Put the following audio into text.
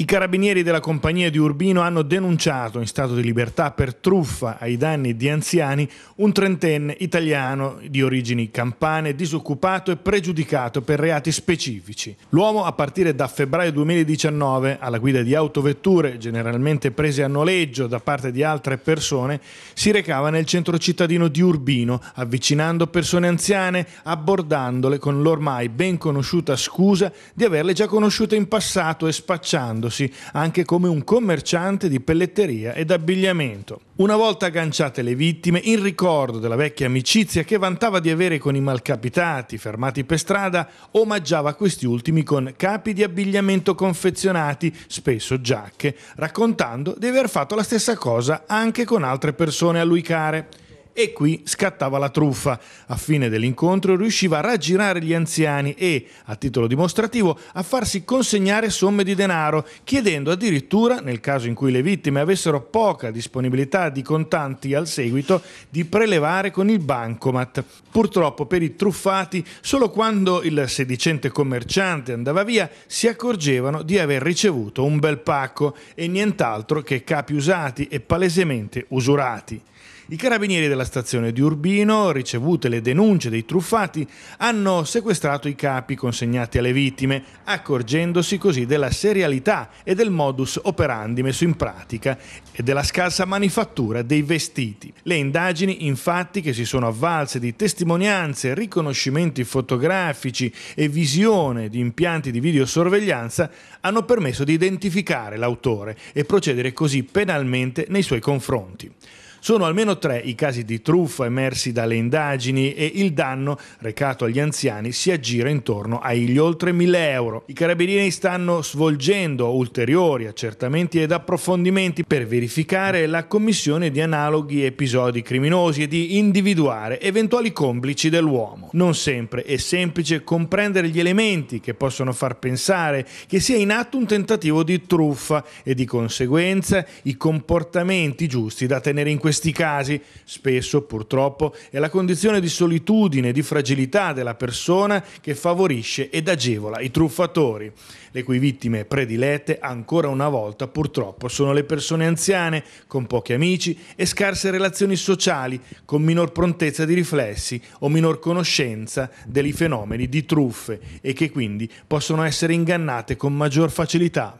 I carabinieri della compagnia di Urbino hanno denunciato in stato di libertà per truffa ai danni di anziani un trentenne italiano di origini campane, disoccupato e pregiudicato per reati specifici. L'uomo, a partire da febbraio 2019, alla guida di autovetture generalmente prese a noleggio da parte di altre persone, si recava nel centro cittadino di Urbino, avvicinando persone anziane, abbordandole con l'ormai ben conosciuta scusa di averle già conosciute in passato e spacciando profilandosi anche come un commerciante di pelletteria ed abbigliamento. Una volta agganciate le vittime, in ricordo della vecchia amicizia che vantava di avere con i malcapitati fermati per strada, omaggiava questi ultimi con capi di abbigliamento confezionati, spesso giacche, raccontando di aver fatto la stessa cosa anche con altre persone a lui care. E qui scattava la truffa. A fine dell'incontro riusciva a raggirare gli anziani e, a titolo dimostrativo, a farsi consegnare somme di denaro, chiedendo addirittura, nel caso in cui le vittime avessero poca disponibilità di contanti al seguito, di prelevare con il bancomat. Purtroppo per i truffati, solo quando il sedicente commerciante andava via, si accorgevano di aver ricevuto un bel pacco e nient'altro che capi usati e palesemente usurati. I carabinieri della stazione di Urbino, ricevute le denunce dei truffati, hanno sequestrato i capi consegnati alle vittime, accorgendosi così della serialità e del modus operandi messo in pratica e della scarsa manifattura dei vestiti. Le indagini, infatti, che si sono avvalse di testimonianze, riconoscimenti fotografici e visione di impianti di videosorveglianza, hanno permesso di identificare l'autore e procedere così penalmente nei suoi confronti. Sono almeno tre i casi di truffa emersi dalle indagini e il danno recato agli anziani si aggira intorno agli oltre 1000 euro. I carabinieri stanno svolgendo ulteriori accertamenti ed approfondimenti per verificare la commissione di analoghi episodi criminosi e di individuare eventuali complici dell'uomo. Non sempre è semplice comprendere gli elementi che possono far pensare che sia in atto un tentativo di truffa e di conseguenza i comportamenti giusti da tenere in questione questi casi, spesso purtroppo, è la condizione di solitudine, e di fragilità della persona che favorisce ed agevola i truffatori, le cui vittime predilette ancora una volta purtroppo sono le persone anziane, con pochi amici e scarse relazioni sociali, con minor prontezza di riflessi o minor conoscenza dei fenomeni di truffe e che quindi possono essere ingannate con maggior facilità.